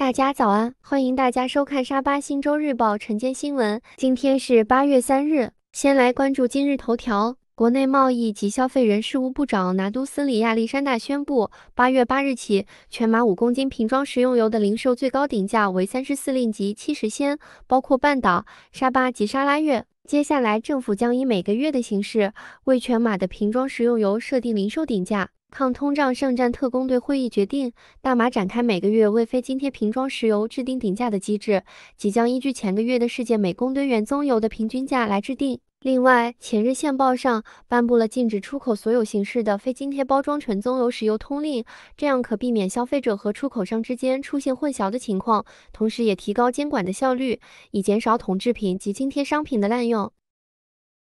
大家早安，欢迎大家收看沙巴新州日报晨间新闻。今天是八月三日，先来关注今日头条。国内贸易及消费人事务部长拿督斯里亚历山大宣布，八月八日起，全马五公斤瓶装食用油的零售最高顶价为三十四令吉七十仙，包括半岛、沙巴及沙拉越。接下来，政府将以每个月的形式为全马的瓶装食用油设定零售顶价。抗通胀圣战特工队会议决定，大马展开每个月为非津贴瓶装石油制定顶价的机制，即将依据前个月的世界每公吨原棕油的平均价来制定。另外，前日线报上颁布了禁止出口所有形式的非津贴包装纯棕油石油通令，这样可避免消费者和出口商之间出现混淆的情况，同时也提高监管的效率，以减少统制品及津贴商品的滥用。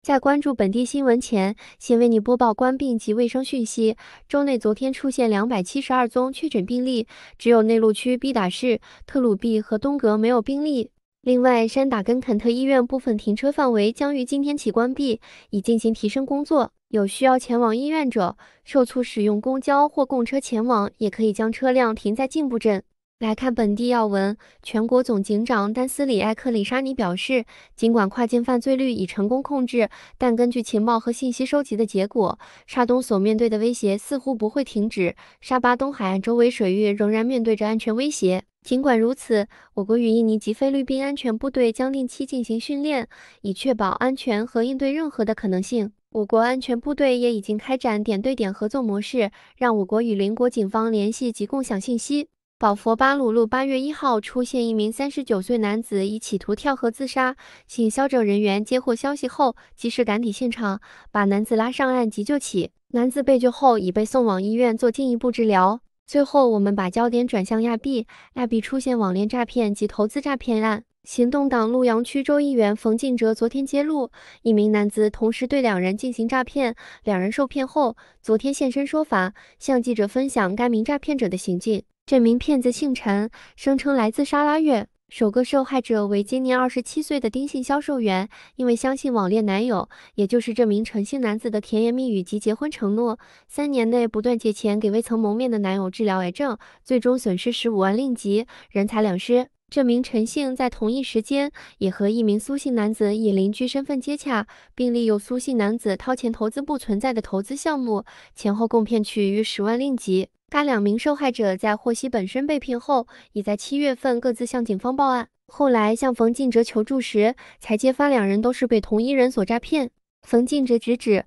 在关注本地新闻前，先为你播报关病及卫生讯息。州内昨天出现两百七十二宗确诊病例，只有内陆区毕打市、特鲁毕和东格没有病例。另外，山打根肯特医院部分停车范围将于今天起关闭，以进行提升工作。有需要前往医院者，受促使用公交或供车前往，也可以将车辆停在进步镇。来看本地要闻，全国总警长丹斯里埃克里沙尼表示，尽管跨境犯罪率已成功控制，但根据情报和信息收集的结果，沙东所面对的威胁似乎不会停止。沙巴东海岸周围水域仍然面对着安全威胁。尽管如此，我国与印尼及菲律宾安全部队将定期进行训练，以确保安全和应对任何的可能性。我国安全部队也已经开展点对点合作模式，让我国与邻国警方联系及共享信息。宝佛巴鲁路八月一号出现一名三十九岁男子，以企图跳河自杀。请消警人员接获消息后，及时赶抵现场，把男子拉上岸急救起。男子被救后，已被送往医院做进一步治疗。最后，我们把焦点转向亚庇，亚庇出现网恋诈骗及投资诈骗案。行动党陆阳区州议员冯进哲昨天揭露，一名男子同时对两人进行诈骗，两人受骗后，昨天现身说法，向记者分享该名诈骗者的行径。这名骗子姓陈，声称来自沙拉月。首个受害者为今年二十七岁的丁姓销售员，因为相信网恋男友，也就是这名陈姓男子的甜言蜜语及结婚承诺，三年内不断借钱给未曾谋面的男友治疗癌症，最终损失十五万令吉，人财两失。这名陈姓在同一时间也和一名苏姓男子以邻居身份接洽，并利用苏姓男子掏钱投资不存在的投资项目，前后共骗取逾十万令吉。该两名受害者在获悉本身被骗后，已在七月份各自向警方报案。后来向冯静哲求助时，才揭发两人都是被同一人所诈骗。冯静哲直指。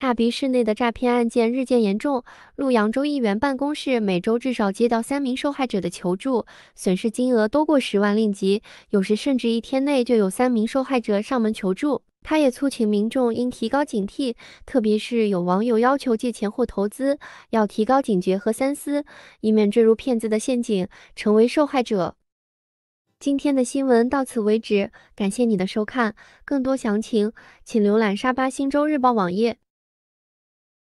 大马市内的诈骗案件日渐严重，陆扬州议员办公室每周至少接到三名受害者的求助，损失金额多过十万令吉，有时甚至一天内就有三名受害者上门求助。他也促请民众应提高警惕，特别是有网友要求借钱或投资，要提高警觉和三思，以免坠入骗子的陷阱，成为受害者。今天的新闻到此为止，感谢你的收看，更多详情请浏览沙巴新州日报网页。